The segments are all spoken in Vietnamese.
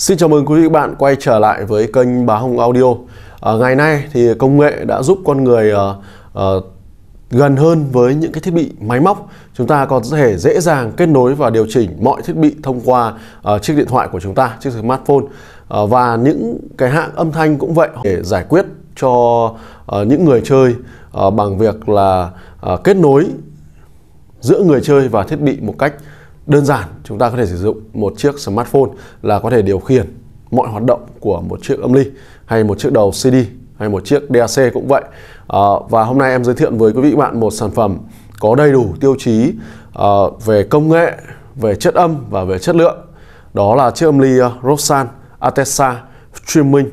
Xin chào mừng quý vị bạn quay trở lại với kênh Bá Hồng Audio. À, ngày nay thì công nghệ đã giúp con người à, à, gần hơn với những cái thiết bị máy móc. Chúng ta có thể dễ dàng kết nối và điều chỉnh mọi thiết bị thông qua à, chiếc điện thoại của chúng ta, chiếc smartphone à, và những cái hãng âm thanh cũng vậy để giải quyết cho à, những người chơi à, bằng việc là à, kết nối giữa người chơi và thiết bị một cách đơn giản chúng ta có thể sử dụng một chiếc smartphone là có thể điều khiển mọi hoạt động của một chiếc âm ly hay một chiếc đầu CD hay một chiếc DAC cũng vậy à, và hôm nay em giới thiệu với quý vị bạn một sản phẩm có đầy đủ tiêu chí uh, về công nghệ về chất âm và về chất lượng đó là chiếc âm ly uh, à, Rosan Atessa Streaming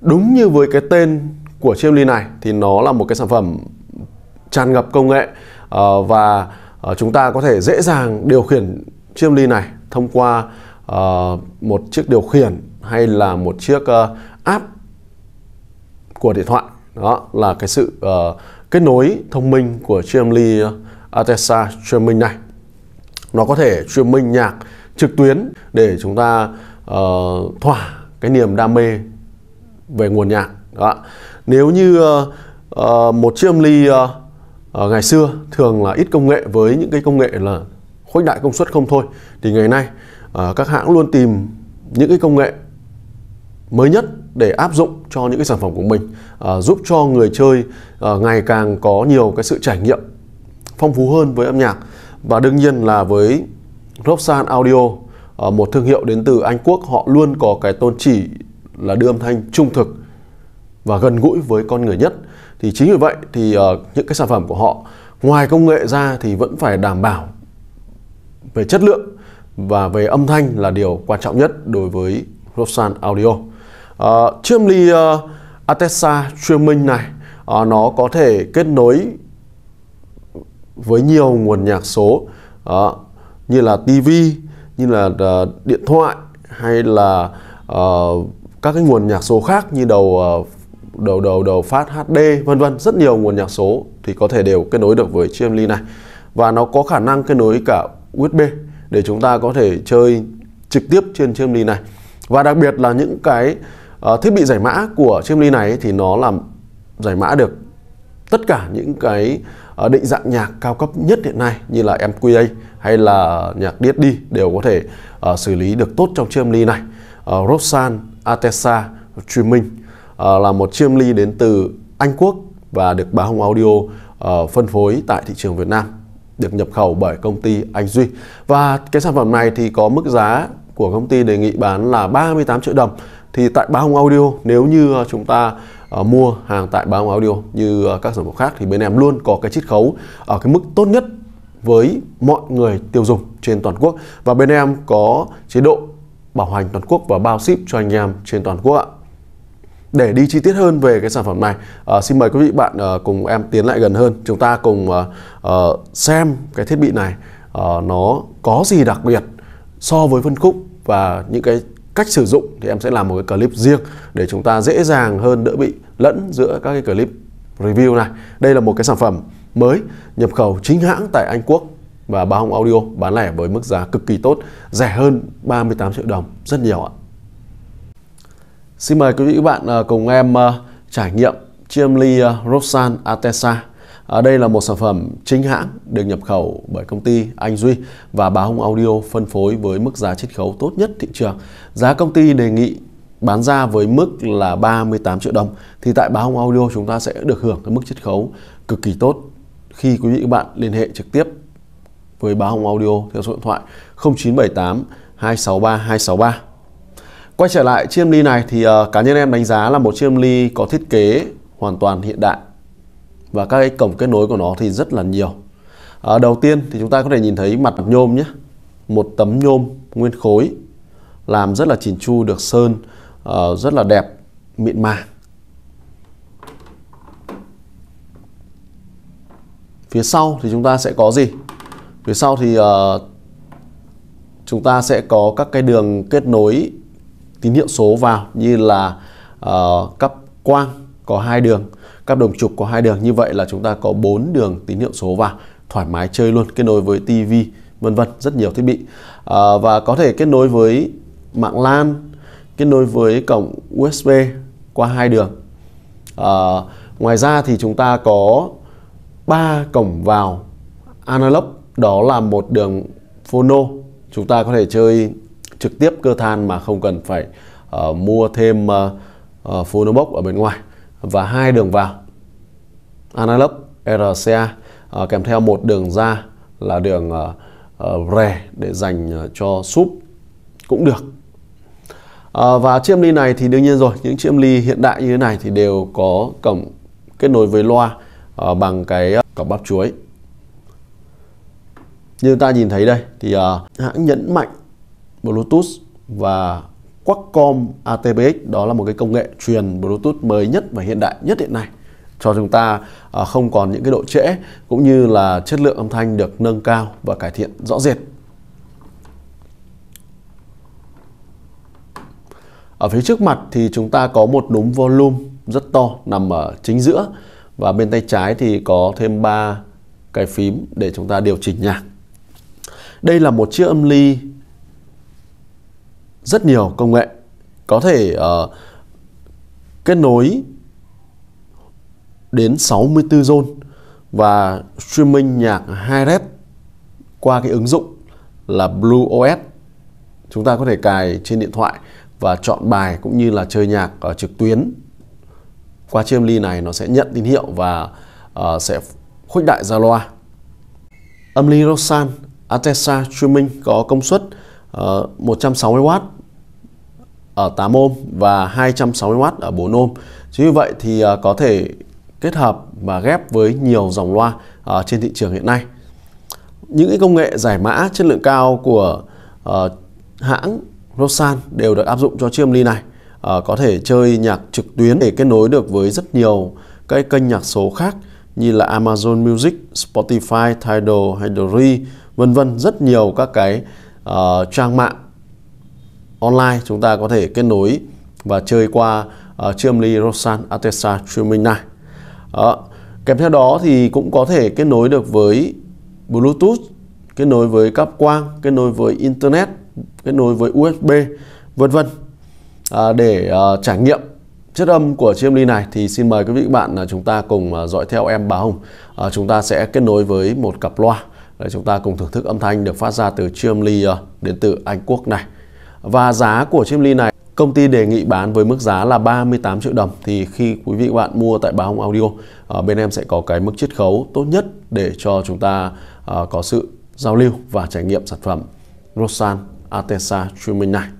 đúng như với cái tên của chiếc âm ly này thì nó là một cái sản phẩm tràn ngập công nghệ uh, và chúng ta có thể dễ dàng điều khiển chiếc ly này thông qua uh, một chiếc điều khiển hay là một chiếc uh, app của điện thoại đó là cái sự uh, kết nối thông minh của Streamly ly Atessa streaming này nó có thể streaming nhạc trực tuyến để chúng ta uh, thỏa cái niềm đam mê về nguồn nhạc đó. nếu như uh, uh, một chiếc ly uh, uh, ngày xưa thường là ít công nghệ với những cái công nghệ là khuếch đại công suất không thôi thì ngày nay à, các hãng luôn tìm những cái công nghệ mới nhất để áp dụng cho những cái sản phẩm của mình à, giúp cho người chơi à, ngày càng có nhiều cái sự trải nghiệm phong phú hơn với âm nhạc và đương nhiên là với Robson Audio một thương hiệu đến từ Anh Quốc họ luôn có cái tôn chỉ là đưa âm thanh trung thực và gần gũi với con người nhất thì chính vì vậy thì những cái sản phẩm của họ ngoài công nghệ ra thì vẫn phải đảm bảo về chất lượng và về âm thanh là điều quan trọng nhất đối với Rosan Audio. Ờ, chiếc ly uh, Atessa streaming này uh, nó có thể kết nối với nhiều nguồn nhạc số uh, như là TV, như là uh, điện thoại hay là uh, các cái nguồn nhạc số khác như đầu uh, đầu đầu đầu phát HD vân vân rất nhiều nguồn nhạc số thì có thể đều kết nối được với chiếc ly này và nó có khả năng kết nối cả USB để chúng ta có thể chơi trực tiếp trên chiếc ly này và đặc biệt là những cái uh, thiết bị giải mã của chiếc ly này thì nó làm giải mã được tất cả những cái uh, định dạng nhạc cao cấp nhất hiện nay như là MQA hay là nhạc DSD đều có thể uh, xử lý được tốt trong chiếc ly này uh, Roxanne, Atessa, Streaming uh, là một chiếc ly đến từ Anh Quốc và được bá Hồng Audio uh, phân phối tại thị trường Việt Nam được nhập khẩu bởi công ty Anh Duy. Và cái sản phẩm này thì có mức giá của công ty đề nghị bán là 38 triệu đồng. Thì tại Ba Hồng Audio nếu như ờ, chúng ta uh, mua hàng tại Ba Hồng Audio như uh, các sản phẩm khác thì bên em luôn có cái chiết khấu ở cái mức tốt nhất với mọi người tiêu dùng trên toàn quốc và bên em có chế độ bảo hành toàn quốc và bao ship cho anh em trên toàn quốc ạ để đi chi tiết hơn về cái sản phẩm này à, xin mời quý vị bạn à, cùng em tiến lại gần hơn chúng ta cùng à, à, xem cái thiết bị này à, nó có gì đặc biệt so với phân khúc và những cái cách sử dụng thì em sẽ làm một cái clip riêng để chúng ta dễ dàng hơn đỡ bị lẫn giữa các cái clip review này đây là một cái sản phẩm mới nhập khẩu chính hãng tại Anh Quốc và ba hông audio bán lẻ với mức giá cực kỳ tốt rẻ hơn 38 triệu đồng rất nhiều ạ Xin mời quý vị các bạn à, cùng em à, trải nghiệm chiêm ly à, Roxanne Atessa. Đây là một sản phẩm chính hãng được nhập khẩu bởi công ty Anh Duy và báo Hùng Audio phân phối với mức giá chiết khấu tốt nhất thị trường. Giá công ty đề nghị bán ra với mức là 38 triệu đồng thì tại báo Hùng Audio chúng ta sẽ được hưởng cái mức chiết khấu cực kỳ tốt khi quý vị các bạn liên hệ trực tiếp với báo Hồng Audio theo số điện thoại 0978 263 263 Quay trở lại chiêm ly này thì uh, cá nhân em đánh giá là một chiêm ly có thiết kế hoàn toàn hiện đại và các cái cổng kết nối của nó thì rất là nhiều. Uh, đầu tiên thì chúng ta có thể nhìn thấy mặt nhôm nhé, một tấm nhôm nguyên khối làm rất là chỉn chu được sơn uh, rất là đẹp mịn màng. Phía sau thì chúng ta sẽ có gì? Phía sau thì uh, chúng ta sẽ có các cái đường kết nối tín hiệu số vào như là uh, cắp quang có hai đường cáp đồng trục có hai đường như vậy là chúng ta có bốn đường tín hiệu số vào thoải mái chơi luôn kết nối với tivi, vân vân rất nhiều thiết bị à, và có thể kết nối với mạng LAN kết nối với cổng USB qua hai đường à, ngoài ra thì chúng ta có ba cổng vào analog đó là một đường phono chúng ta có thể chơi trực tiếp cơ than mà không cần phải uh, mua thêm uh, uh, phonobox ở bên ngoài và hai đường vào analog RCA uh, kèm theo một đường ra là đường uh, uh, rè để dành cho súp cũng được à, và chiếc ly này thì đương nhiên rồi những chiếc ly hiện đại như thế này thì đều có cổng kết nối với loa à, bằng cái cổng bắp chuối như ta nhìn thấy đây thì à, hãng nhấn mạnh Bluetooth và Qualcomm ATBX đó là một cái công nghệ truyền Bluetooth mới nhất và hiện đại nhất hiện nay cho chúng ta à, không còn những cái độ trễ cũng như là chất lượng âm thanh được nâng cao và cải thiện rõ rệt. Ở phía trước mặt thì chúng ta có một núm volume rất to nằm ở chính giữa và bên tay trái thì có thêm 3 cái phím để chúng ta điều chỉnh nhạc. Đây là một chiếc âm ly rất nhiều công nghệ có thể uh, kết nối đến 64 zone và streaming nhạc high res qua cái ứng dụng là Blue OS. Chúng ta có thể cài trên điện thoại và chọn bài cũng như là chơi nhạc ở ờ, trực tuyến. Qua chiêm ly này nó sẽ nhận tín hiệu và uh, sẽ khuếch đại ra loa. Âm ly Rosan Atessa streaming có công suất uh, 160W ở 8 ohm và 260W ở 4 ohm. Chính vì vậy thì à, có thể kết hợp và ghép với nhiều dòng loa à, trên thị trường hiện nay. Những cái công nghệ giải mã chất lượng cao của à, hãng Rosan đều được áp dụng cho chiếc ly này. có thể chơi nhạc trực tuyến để kết nối được với rất nhiều các kênh nhạc số khác như là Amazon Music, Spotify, Tidal hay vân vân rất nhiều các cái uh, trang mạng online chúng ta có thể kết nối và chơi qua uh, ờ, Chimli Rosan Atessa Streaming này. Ờ, đó. Kèm theo đó thì cũng có thể kết nối được với Bluetooth, kết nối với cáp quang, kết nối với Internet, kết nối với USB, vân vân. À, để à, trải nghiệm chất âm của chiếc ly này thì xin mời quý vị bạn là chúng ta cùng à, dõi theo em bà Hồng. À, chúng ta sẽ kết nối với một cặp loa để chúng ta cùng thưởng thức âm thanh được phát ra từ chiếc ly à, đến từ Anh Quốc này. Và giá của chiếc ly này công ty đề nghị bán với mức giá là 38 triệu đồng thì khi quý vị bạn mua tại báo Home Audio ở à, bên em sẽ có cái mức chiết khấu tốt nhất để cho chúng ta à, có sự giao lưu và trải nghiệm sản phẩm Rosan Atessa Streaming này.